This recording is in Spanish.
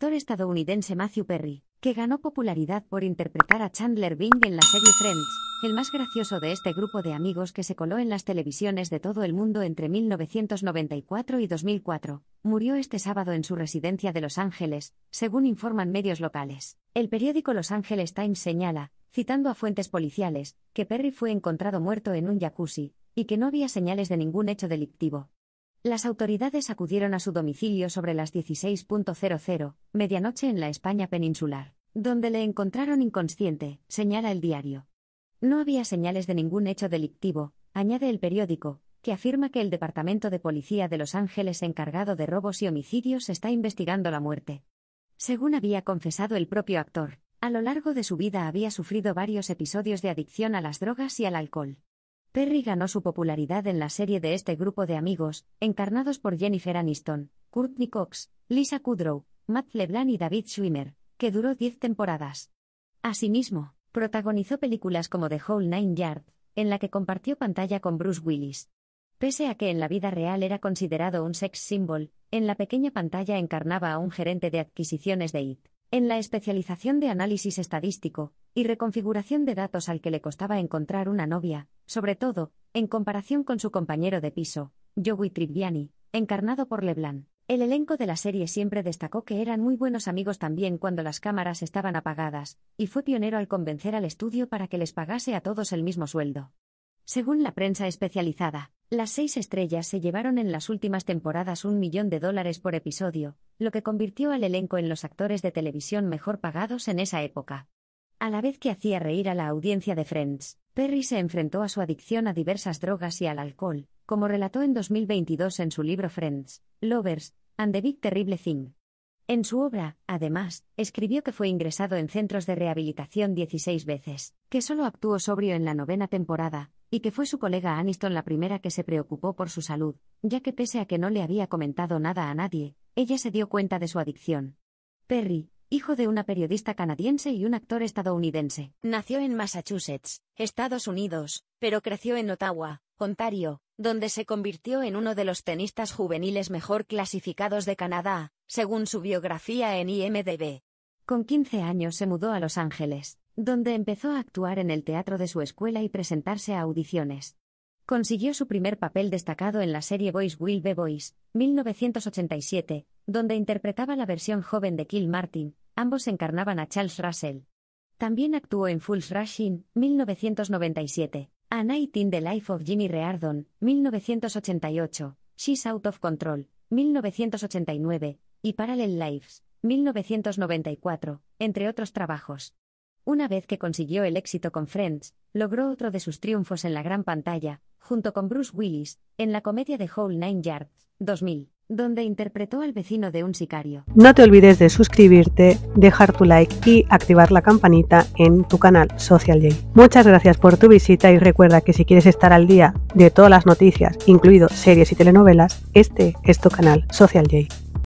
actor estadounidense Matthew Perry, que ganó popularidad por interpretar a Chandler Bing en la serie Friends, el más gracioso de este grupo de amigos que se coló en las televisiones de todo el mundo entre 1994 y 2004, murió este sábado en su residencia de Los Ángeles, según informan medios locales. El periódico Los Angeles Times señala, citando a fuentes policiales, que Perry fue encontrado muerto en un jacuzzi, y que no había señales de ningún hecho delictivo. Las autoridades acudieron a su domicilio sobre las 16.00, medianoche en la España peninsular, donde le encontraron inconsciente, señala el diario. No había señales de ningún hecho delictivo, añade el periódico, que afirma que el Departamento de Policía de Los Ángeles encargado de robos y homicidios está investigando la muerte. Según había confesado el propio actor, a lo largo de su vida había sufrido varios episodios de adicción a las drogas y al alcohol. Perry ganó su popularidad en la serie de este grupo de amigos, encarnados por Jennifer Aniston, Courtney Cox, Lisa Kudrow, Matt LeBlanc y David Schwimmer, que duró 10 temporadas. Asimismo, protagonizó películas como The Whole Nine Yard, en la que compartió pantalla con Bruce Willis. Pese a que en la vida real era considerado un sex symbol, en la pequeña pantalla encarnaba a un gerente de adquisiciones de IT, en la especialización de análisis estadístico y reconfiguración de datos al que le costaba encontrar una novia, sobre todo, en comparación con su compañero de piso, Joey Tribbiani, encarnado por Leblanc. El elenco de la serie siempre destacó que eran muy buenos amigos también cuando las cámaras estaban apagadas, y fue pionero al convencer al estudio para que les pagase a todos el mismo sueldo. Según la prensa especializada, las seis estrellas se llevaron en las últimas temporadas un millón de dólares por episodio, lo que convirtió al elenco en los actores de televisión mejor pagados en esa época. A la vez que hacía reír a la audiencia de Friends, Perry se enfrentó a su adicción a diversas drogas y al alcohol, como relató en 2022 en su libro Friends, Lovers, and the Big Terrible Thing. En su obra, además, escribió que fue ingresado en centros de rehabilitación 16 veces, que solo actuó sobrio en la novena temporada, y que fue su colega Aniston la primera que se preocupó por su salud, ya que pese a que no le había comentado nada a nadie, ella se dio cuenta de su adicción. Perry, hijo de una periodista canadiense y un actor estadounidense. Nació en Massachusetts, Estados Unidos, pero creció en Ottawa, Ontario, donde se convirtió en uno de los tenistas juveniles mejor clasificados de Canadá, según su biografía en IMDb. Con 15 años se mudó a Los Ángeles, donde empezó a actuar en el teatro de su escuela y presentarse a audiciones. Consiguió su primer papel destacado en la serie Boys Will Be Boys, 1987, donde interpretaba la versión joven de Kill Martin, ambos encarnaban a Charles Russell. También actuó en Fulls Rushing, 1997, A Night in the Life of Jimmy Reardon, 1988, She's Out of Control, 1989, y Parallel Lives, 1994, entre otros trabajos. Una vez que consiguió el éxito con Friends, logró otro de sus triunfos en la gran pantalla, junto con Bruce Willis, en la comedia de Whole Nine Yards, 2000 donde interpretó al vecino de un sicario. No te olvides de suscribirte, dejar tu like y activar la campanita en tu canal Social J. Muchas gracias por tu visita y recuerda que si quieres estar al día de todas las noticias, incluido series y telenovelas, este es tu canal Social J.